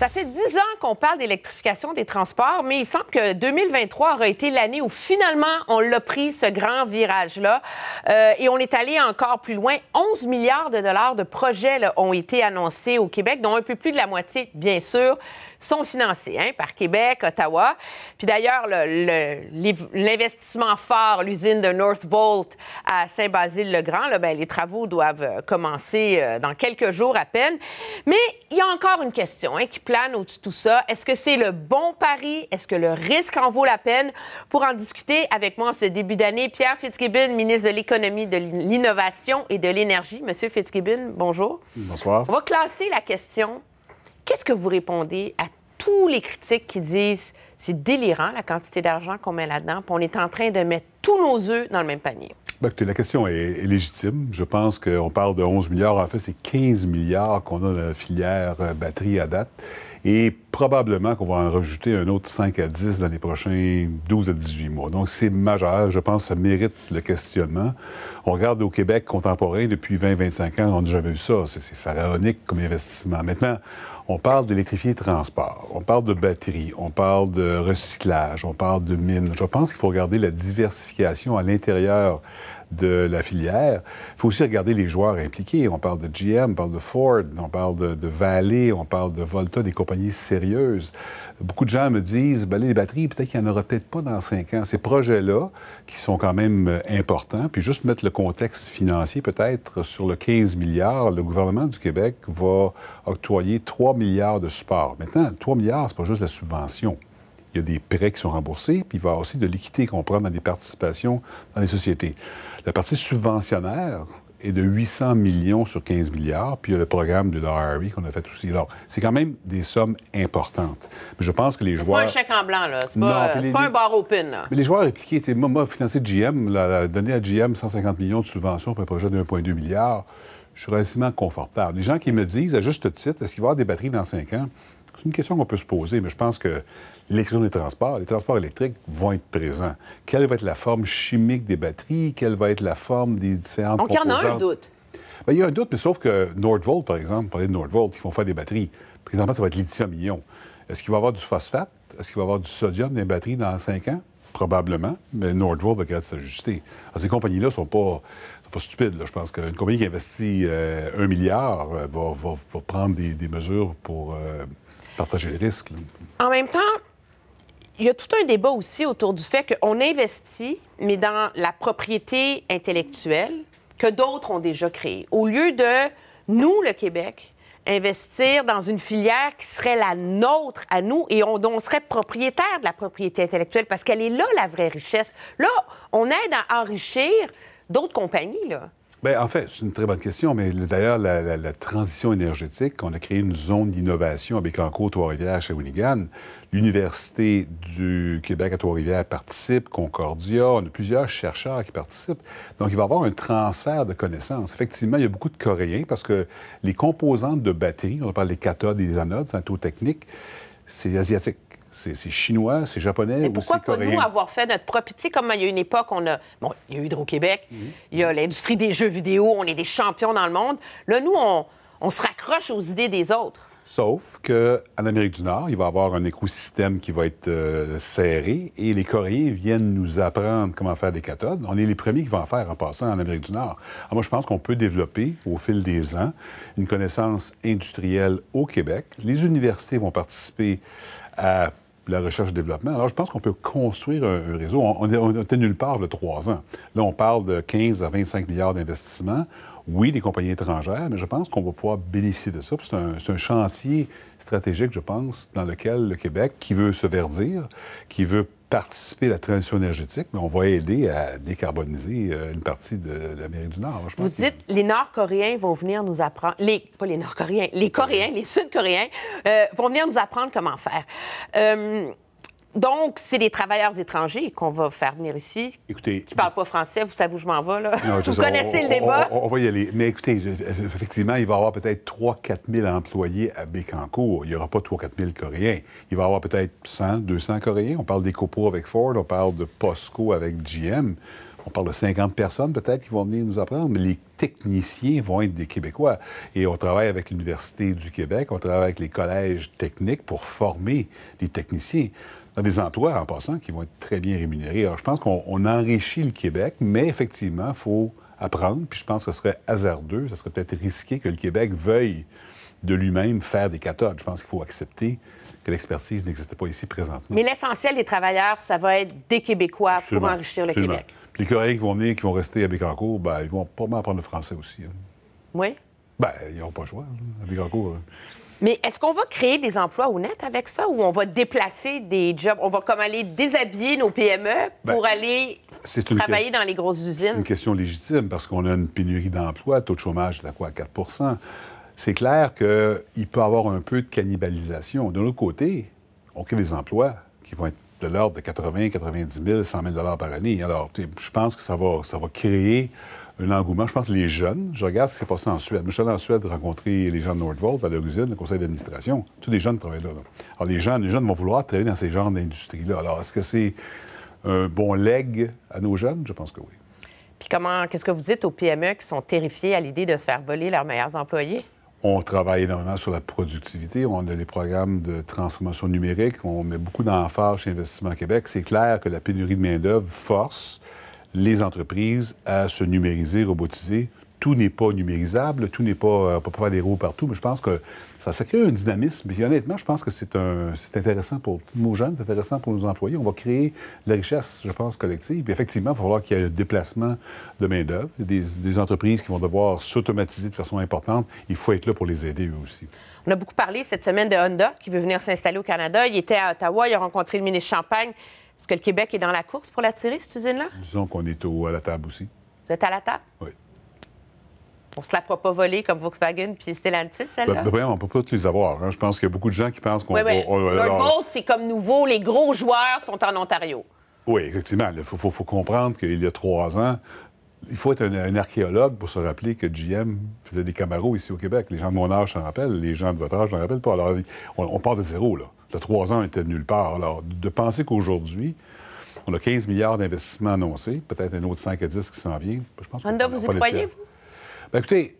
Ça fait dix ans qu'on parle d'électrification des transports, mais il semble que 2023 aura été l'année où finalement on l'a pris, ce grand virage-là. Euh, et on est allé encore plus loin. 11 milliards de dollars de projets ont été annoncés au Québec, dont un peu plus de la moitié, bien sûr, sont financés hein, par Québec, Ottawa. Puis d'ailleurs, l'investissement fort, l'usine de Northvolt à Saint-Basile-le-Grand, ben, les travaux doivent euh, commencer euh, dans quelques jours à peine. Mais il y a encore une question hein, qui plane au-dessus de tout ça. Est-ce que c'est le bon pari? Est-ce que le risque en vaut la peine? Pour en discuter avec moi en ce début d'année, Pierre Fitzgibbon, ministre de l'Économie, de l'Innovation et de l'Énergie. Monsieur Fitzgibbon, bonjour. Bonsoir. On va classer la question Qu'est-ce que vous répondez à tous les critiques qui disent c'est délirant la quantité d'argent qu'on met là-dedans, puis on est en train de mettre tous nos œufs dans le même panier? Ben, la question est, légitime. Je pense qu'on parle de 11 milliards. En fait, c'est 15 milliards qu'on a dans la filière euh, batterie à date. Et probablement qu'on va en rajouter un autre 5 à 10 dans les prochains 12 à 18 mois. Donc, c'est majeur. Je pense que ça mérite le questionnement. On regarde au Québec contemporain, depuis 20-25 ans, on n'a jamais eu ça. C'est pharaonique comme investissement. Maintenant, on parle d'électrifier transport, on parle de batterie, on parle de recyclage, on parle de mines. Je pense qu'il faut regarder la diversification à l'intérieur de la filière. Il faut aussi regarder les joueurs impliqués. On parle de GM, on parle de Ford, on parle de, Valley, on parle de Volta, des compagnies sérieuses. Beaucoup de gens me disent, ben, les batteries, peut-être qu'il n'y en aura peut-être pas dans cinq ans. Ces projets-là, qui sont quand même euh, importants, puis juste mettre le contexte financier, peut-être sur le 15 milliards, le gouvernement du Québec va octroyer 3 milliards de support. Maintenant, 3 milliards, c'est pas juste la subvention il y a des prêts qui sont remboursés, puis il va y avoir aussi de l'équité qu'on prend dans des participations dans les sociétés. La partie subventionnaire est de 800 millions sur 15 milliards, puis il y a le programme de l'ARI e qu'on a fait aussi. Alors, c'est quand même des sommes importantes. Mais je pense que les joueurs... C'est pas un chèque en blanc, là. C'est pas, pas un bar open, là. Mais les joueurs impliqués, moi, moi, financé GM, là, donné à GM 150 millions de subventions pour un projet de 1,2 milliard, je suis relativement confortable. Les gens qui me disent, à juste titre, est-ce qu'il va y avoir des batteries dans cinq ans? C'est une question qu'on peut se poser, mais je pense que l'élection des transports, les transports électriques vont être présents. Quelle va être la forme chimique des batteries? Quelle va être la forme des différentes Donc, il y en a un doute. Ben, il y a un doute, mais sauf que Nordvolt, par exemple, vous parlez de Nordvolt, ils font faire des batteries. Présentement, ça va être lithium-ion. Est-ce qu'il va y avoir du phosphate? Est-ce qu'il va y avoir du sodium dans les batteries dans cinq ans? probablement, mais Nordvolt va être s'ajuster. ces compagnies-là ne sont pas, stupides. Je pense qu'une compagnie qui investit euh, un milliard euh, va, prendre des, mesures pour euh, partager les risques. En même temps, il y a tout un débat aussi autour du fait qu'on investit, mais dans la propriété intellectuelle que d'autres ont déjà créée. Au lieu de, nous, le Québec, investir dans une filière qui serait la nôtre à nous et on, on serait propriétaire de la propriété intellectuelle parce qu'elle est là la vraie richesse. Là, on aide à enrichir d'autres compagnies. Là. Bien, en fait, c'est une très bonne question, mais d'ailleurs, la, transition énergétique, on a créé une zone d'innovation à Bécancourt, Trois-Rivières, Winigan. L'Université du Québec à Trois-Rivières participe, Concordia, on a plusieurs chercheurs qui participent. Donc, il va y avoir un transfert de connaissances. Effectivement, il y a beaucoup de Coréens parce que les composantes de batterie, on parle des cathodes et des anodes, c'est un taux technique, c'est asiatique. C'est chinois, c'est japonais. Mais pourquoi pas nous avoir fait notre propre. Tu sais, comme il y a une époque, on a. Bon, il y a Hydro-Québec, mhm. il y a l'industrie des jeux vidéo, on est des champions dans le monde. Là, nous, on, se raccroche aux idées des autres. Sauf qu'en Amérique du Nord, il va y avoir un écosystème qui va être euh, serré et les Coréens viennent nous apprendre comment faire des cathodes. On est les premiers qui vont en faire en passant en Amérique du Nord. moi, je pense qu'on peut développer au fil des ans une connaissance industrielle au Québec. Les universités vont participer à la recherche-développement. et Alors, je pense qu'on peut construire un, réseau. On n'était nulle part de trois ans. Là, on parle de 15 à 25 milliards d'investissements oui, des compagnies étrangères, mais je pense qu'on va pouvoir bénéficier de ça. C'est un, chantier stratégique, je pense, dans lequel le Québec, qui veut se verdir, qui veut participer à la transition énergétique, mais on va aider à décarboniser euh, une partie de l'Amérique du Nord. Vous dites, les Nord-Coréens vont venir nous apprendre, les, pas les Nord-Coréens, les Coréens, les Sud-Coréens euh, vont venir nous apprendre comment faire. Euh, donc, c'est des travailleurs étrangers qu'on va faire venir ici. Écoutez. Qui ne parlent pas français, vous savez où je m'en vais, là. vous connaissez le débat. On, va y aller. Mais écoutez, effectivement, il va y avoir peut-être 3 4 000 employés à Bécancourt. Il n'y aura pas 3 4 000 Coréens. Il va y avoir peut-être 100, 200 Coréens. On parle des copeaux avec Ford, on parle de POSCO avec GM on parle de 50 personnes peut-être qui vont venir nous apprendre, mais les techniciens vont être des Québécois. Et on travaille avec l'Université du Québec, on travaille avec les collèges techniques pour former des techniciens dans des emplois, en passant, qui vont être très bien rémunérés. Alors, je pense qu'on enrichit le Québec, mais effectivement, il faut apprendre, puis je pense que ce serait hasardeux, ce serait peut-être risqué que le Québec veuille de lui-même faire des cathodes. Je pense qu'il faut accepter que l'expertise n'existe pas ici présentement. Mais l'essentiel des travailleurs, ça va être des Québécois pour enrichir le Québec. les Coréens qui vont venir, qui vont rester à Bécancourt, ben, ils vont pas apprendre le français aussi. Hein. Oui? Bien, ils n'auront pas le choix hein, à Bécancourt. Hein. Mais est-ce qu'on va créer des emplois honnêtes avec ça ou on va déplacer des jobs? On va comme aller déshabiller nos PME ben, pour aller travailler dans les grosses usines? C'est une question légitime parce qu'on a une pénurie d'emplois, taux de chômage à quoi à 4 c'est clair qu'il peut y avoir un peu de cannibalisation. De l'autre côté, on crée des emplois qui vont être de l'ordre de 80, 90 000, 100 000 par année. Alors, je pense que ça va, créer un engouement. Je pense que les jeunes, je regarde ce qui s'est passé en Suède. Je suis allé en Suède rencontrer les gens de Nordvolt, à l'usine, le conseil d'administration. Tous les jeunes travaillent là, Alors, les, jeunes, les jeunes vont vouloir travailler dans ces genres d'industries-là. Alors, est-ce que c'est un bon leg à nos jeunes? Je pense que oui. Puis comment, qu'est-ce que vous dites aux PME qui sont terrifiés à l'idée de se faire voler leurs meilleurs employés? On travaille énormément sur la productivité. On a des programmes de transformation numérique. On met beaucoup d'enfants chez Investissement Québec. C'est clair que la pénurie de main-d'œuvre force les entreprises à se numériser, robotiser tout n'est pas numérisable, tout n'est pas, on peut pas faire des roues partout, mais je pense que ça, ça crée un dynamisme. Et honnêtement, je pense que c'est intéressant pour nos jeunes, c'est intéressant pour nos employés. On va créer de la richesse, je pense, collective. Puis effectivement, il va falloir qu'il y ait un déplacement de main-d'œuvre. Des, des entreprises qui vont devoir s'automatiser de façon importante. Il faut être là pour les aider eux aussi. On a beaucoup parlé cette semaine de Honda qui veut venir s'installer au Canada. Il était à Ottawa, il a rencontré le ministre Champagne. Est-ce que le Québec est dans la course pour l'attirer, cette usine-là? Disons qu'on est au, à la table aussi. Vous êtes à la table? Oui on se la fera pas voler comme Volkswagen puis Stellantis, celle-là? Ben, ben, on peut pas tous les avoir. Hein. Je pense qu'il y a beaucoup de gens qui pensent qu'on... Oui, oui. Oh, c'est comme nouveau. Les gros joueurs sont en Ontario. Oui, effectivement. Il faut, comprendre qu'il y a trois ans, il faut être un, archéologue pour se rappeler que GM faisait des Camaros ici au Québec. Les gens de mon âge s'en rappellent, les gens de votre âge ne s'en rappellent pas. Alors, on, part de zéro, là. Le trois ans, on était de nulle part. Alors, de penser qu'aujourd'hui, on a 15 milliards d'investissements annoncés, peut-être un autre 5 à 10 qui s'en vient, ben, je pense vous y croyez, vous? Ben, écoutez,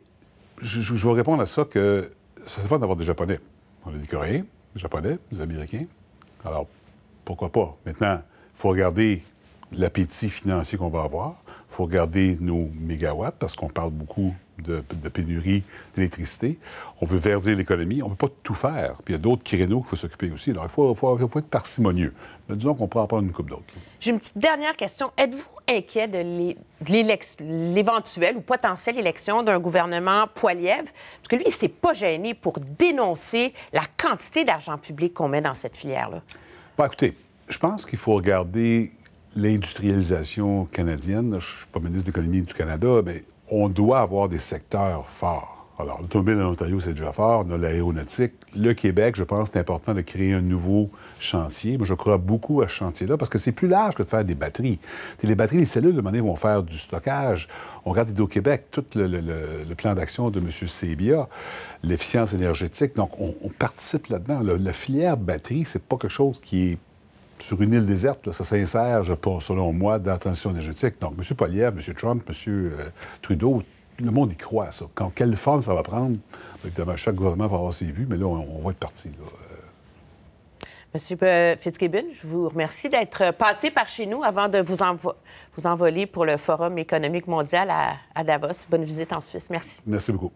je, je, vais répondre à ça que ça se d'avoir des Japonais. On a des Coréens, des Japonais, des Américains. Alors, pourquoi pas? Maintenant, il faut regarder l'appétit financier qu'on va avoir. Il faut regarder nos mégawatts, parce qu'on parle beaucoup de, pénurie d'électricité. On veut verdir l'économie. On ne peut pas tout faire. Puis il y a d'autres créneaux qu'il faut s'occuper aussi. Alors, il faut, être parcimonieux. Mais disons qu'on en pas une coupe d'autres. J'ai une petite dernière question. Êtes-vous inquiet de l'éventuelle ou potentielle élection d'un gouvernement Poilièvre? Parce que lui, il ne s'est pas gêné pour dénoncer la quantité d'argent public qu'on met dans cette filière-là. Bah, écoutez, je pense qu'il faut regarder l'industrialisation canadienne. Je ne suis pas ministre de l'économie du Canada, mais on doit avoir des secteurs forts. Alors, l'automobile en Ontario, c'est déjà fort. On a l'aéronautique. Le Québec, je pense, c'est important de créer un nouveau chantier. Moi, je crois beaucoup à ce chantier-là parce que c'est plus large que de faire des batteries. les batteries, les cellules, de manière, vont faire du stockage. On regarde au québec tout le, plan d'action de M. Sebia, l'efficience énergétique. Donc, on, participe là-dedans. la filière batterie, c'est pas quelque chose qui est sur une île déserte, ça s'insère, je pense, selon moi, dans la transition énergétique. Donc, M. Poliev, M. Trump, M. Euh, Trudeau, le monde y croit ça. Quand, quelle forme ça va prendre, évidemment, chaque gouvernement va avoir ses vues, mais là, on, va être parti. Monsieur Fitzgibbon, je vous remercie d'être passé par chez nous avant de vous, vous envoler pour le Forum économique mondial à Davos. Bonne visite en Suisse. Merci. Merci beaucoup.